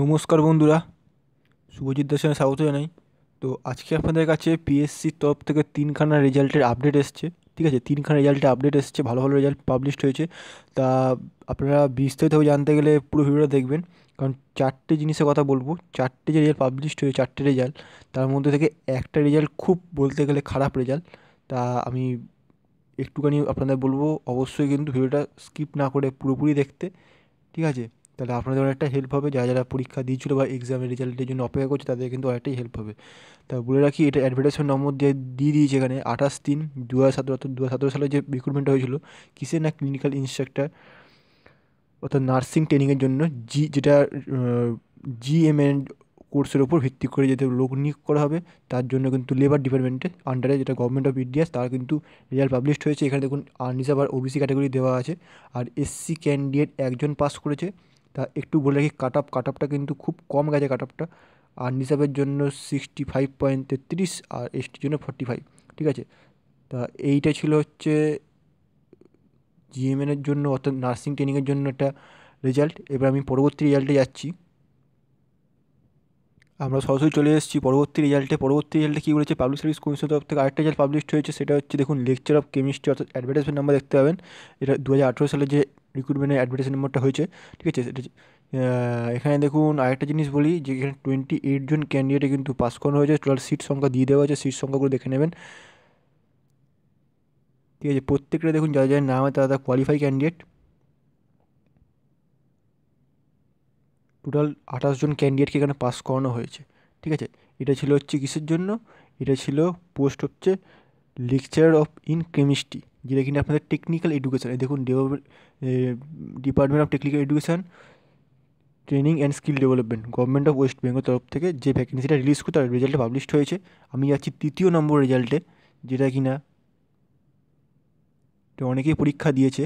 নমস্কার বন্ধুরা শুভজিৎ দাসের স্বাগত জানাই তো আজকে আপনাদের কাছে পিএসসির তরফ থেকে তিনখানা রেজাল্টের আপডেট এসছে ঠিক আছে তিনখানা রেজাল্টের আপডেট এসছে ভালো ভালো রেজাল্ট পাবলিশড হয়েছে তা আপনারা বিস্তারিতভাবে জানতে গেলে পুরো ভিডিওটা দেখবেন কারণ চারটে জিনিসের কথা বলবো চারটে যে রেজাল্ট পাবলিশড হয়েছে চারটে রেজাল্ট তার মধ্যে থেকে একটা রেজাল্ট খুব বলতে গেলে খারাপ রেজাল্ট তা আমি একটুখানি আপনাদের বলবো অবশ্যই কিন্তু ভিডিওটা স্কিপ না করে পুরোপুরি দেখতে ঠিক আছে তাহলে আপনাদের অনেকটা হেল্প হবে যারা যারা পরীক্ষা দিয়েছিলো বা এক্সামের রেজাল্টের জন্য অপেক্ষা করছে তাদের কিন্তু অনেকটাই হেল্প হবে তা বলে রাখি এটা অ্যাডভার্টাইজমেন্ট নম্বর দিয়ে দিয়ে দিয়েছে এখানে আঠাশ তিন দু হাজার সতেরো দু হাজার সতেরো সালে যে রিক্রুটমেন্টটা হয়েছিল কিসে না ক্লিনিক্যাল ইনস্ট্রাক্টর অর্থাৎ নার্সিং ট্রেনিংয়ের জন্য জি যেটা জিএমএন কোর্সের ওপর ভিত্তি করে যেতে লোক নিয়োগ করা হবে তার জন্য কিন্তু লেবার ডিপার্টমেন্টে আন্ডারে যেটা গভর্নমেন্ট অফ ইন্ডিয়া তার কিন্তু রেজাল্ট পাবলিশড হয়েছে এখানে দেখুন আনরিজার্ভ আর ওবিসি ক্যাটাগরি দেওয়া আছে আর এসসি ক্যান্ডিডেট একজন পাস করেছে তা একটু বলে রাখি কাট অফ কাট অফটা কিন্তু খুব কম গেছে কাট অফটা আর নিসাবের জন্য সিক্সটি ফাইভ পয়েন্ট তেত্রিশ আর এসটির জন্য ফর্টি ফাইভ ঠিক আছে তা এইটা ছিল হচ্ছে জিএমএনের জন্য অর্থাৎ নার্সিং ট্রেনিংয়ের জন্য একটা রেজাল্ট এবার আমি পরবর্তী রেজাল্টে যাচ্ছি আমরা সরাসরি চলে এসেছি পরবর্তী রেজাল্টে পরবর্তী রেজাল্টে কী বলেছে পাবলিক সার্ভিস কমিশন তরফ থেকে আরেকটা রেজাল্ট পাবলিশ হয়েছে সেটা হচ্ছে দেখুন লেকচার অফ কেমিস্ট্রি অর্থাৎ অ্যাডভার্টাইজমেন্ট নাম্বার দেখতে পাবেন এটা দু সালে যে রিক্রুটমেন্টের অ্যাডভার্টাইজ নম্বরটা হয়েছে ঠিক আছে সেটা এখানে দেখুন আরেকটা জিনিস বলি যে এখানে টোয়েন্টি এইট জন ক্যান্ডিডেটে কিন্তু পাস করানো হয়েছে টোটাল সিট সংখ্যা দিয়ে দেওয়া হয়েছে সিট সংখ্যাগুলো দেখে নেবেন ঠিক আছে প্রত্যেকটা দেখুন যারা যারা নাম তারা তারা কোয়ালিফাই ক্যান্ডিডেট টোটাল আঠাশ জন ক্যান্ডিডেটকে এখানে পাস করানো হয়েছে ঠিক আছে এটা ছিল হচ্ছে কিসের জন্য এটা ছিল পোস্ট হচ্ছে লেকচার অফ ইন কেমিস্ট্রি যেটা কিন্তু আপনাদের টেকনিক্যাল এডুকেশান দেখুন department of technical education training and skill development government of West Bengal তরফ থেকে যে ভ্যাকেন্সিটা রিলিজ করে তার রেজাল্ট পাবলিশড হয়েছে আমি যাচ্ছি তৃতীয় নম্বর রেজাল্টে যেটা কিনা তো অনেকেই পরীক্ষা দিয়েছে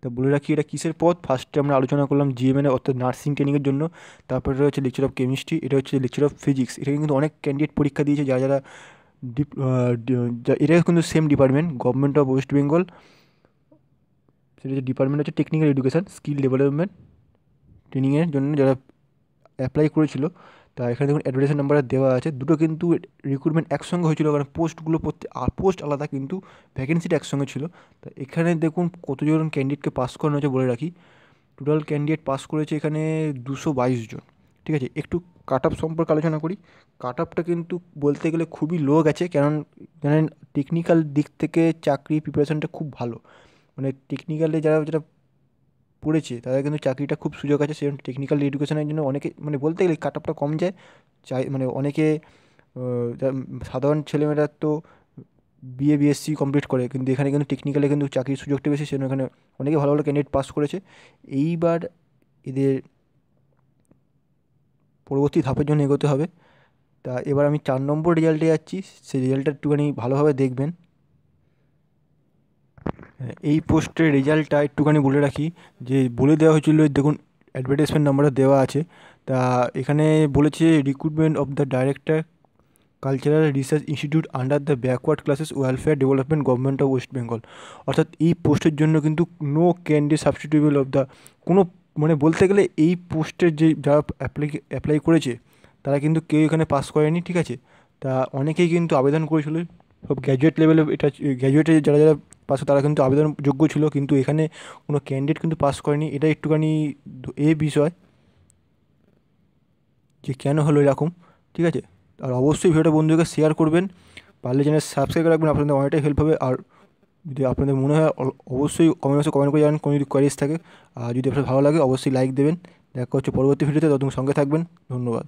তা বলে রাখি এটা কিসের পথ ফার্স্টে আমরা আলোচনা করলাম জিএমএনে অর্থাৎ নার্সিং ট্রেনিংয়ের জন্য তারপরে হচ্ছে লেকচার অফ কেমিস্ট্রি এটা হচ্ছে লেকচার অফ ফিজিক্স এটা কিন্তু অনেক ক্যান্ডিডেট পরীক্ষা দিয়েছে যারা যারা এটা কিন্তু same department government of West Bengal সেটা যে ডিপার্টমেন্ট হচ্ছে টেকনিক্যাল এডুকেশান স্কিল ডেভেলপমেন্ট ট্রেনিংয়ের জন্য যারা অ্যাপ্লাই করেছিল তা এখানে দেখুন অ্যাডভার্টাইজ নাম্বারটা দেওয়া আছে দুটো কিন্তু রিক্রুটমেন্ট একসঙ্গে হয়েছিল কারণ পোস্টগুলো পোস্ট আলাদা কিন্তু ভ্যাকেন্সিটা একসঙ্গে ছিল তা এখানে দেখুন কতজন ক্যান্ডিডেটকে পাস করানো হয়েছে বলে রাখি টোটাল ক্যান্ডিডেট পাস করেছে এখানে দুশো বাইশ জন ঠিক আছে একটু কাট আপ সম্পর্কে আলোচনা করি কাট আপটা কিন্তু বলতে গেলে খুবই লো গেছে কারণ জানেন টেকনিক্যাল দিক থেকে চাকরি প্রিপারেশনটা খুব ভালো মানে টেকনিক্যালে যারা যারা পড়েছে তাদের কিন্তু চাকরিটা খুব সুযোগ আছে সেরকম টেকনিক্যাল এডুকেশনের জন্য অনেকে মানে বলতে গেলে কাট আপটা কম যায় চাই মানে অনেকে সাধারণ ছেলেমেয়েরা তো বিএ বিএসসি কমপ্লিট করে কিন্তু এখানে কিন্তু টেকনিক্যালে কিন্তু চাকরির সুযোগটা বেশি সেখানে এখানে অনেকে ভালো ভালো ক্যান্ডিডেট পাস করেছে এইবার এদের পরবর্তী ধাপের জন্য এগোতে হবে তা এবার আমি চার নম্বর রেজাল্টে যাচ্ছি সেই রেজাল্টটা একটুখানি ভালোভাবে দেখবেন হ্যাঁ, এই পোস্টের রেজাল্টটা একটুখানি বলে রাখি যে বলে দেওয়া হয়েছিল দেখুন অ্যাডভার্টাইজমেন্ট নাম্বারটা দেওয়া আছে তা এখানে বলেছে recruitment of the director cultural research institute under the backward classes welfare development government of West Bengal অর্থাৎ এই পোস্টের জন্য কিন্তু no candidate substitutable of the কোনো মানে বলতে গেলে এই পোস্টের যে যারা অ্যাপ্লাই অ্যাপ্লাই করেছে তারা কিন্তু কেউ এখানে পাস করেনি ঠিক আছে তা অনেকেই কিন্তু আবেদন করেছিল সব গ্র্যাজুয়েট লেভেলে এটা গ্র্যাজুয়েটে যারা যারা পাস তারা কিন্তু আবেদনযোগ্য ছিল কিন্তু এখানে কোনো ক্যান্ডিডেট কিন্তু পাস করেনি এটা একটুখানি এ বিষয় যে কেন হলো এরকম ঠিক আছে আর অবশ্যই ভিডিওটা বন্ধুকে শেয়ার করবেন পারলে যেন সাবস্ক্রাইব রাখবেন আপনাদের অনেকটাই হেল্প হবে আর যদি আপনাদের মনে হয় অবশ্যই কমেন্ট বক্সে কমেন্ট করে জানান কোনো যদি কোয়ারিজ থাকে আর যদি আপনার ভালো লাগে অবশ্যই লাইক দেবেন দেখা হচ্ছে পরবর্তী ভিডিওতে ততক্ষণ সঙ্গে থাকবেন ধন্যবাদ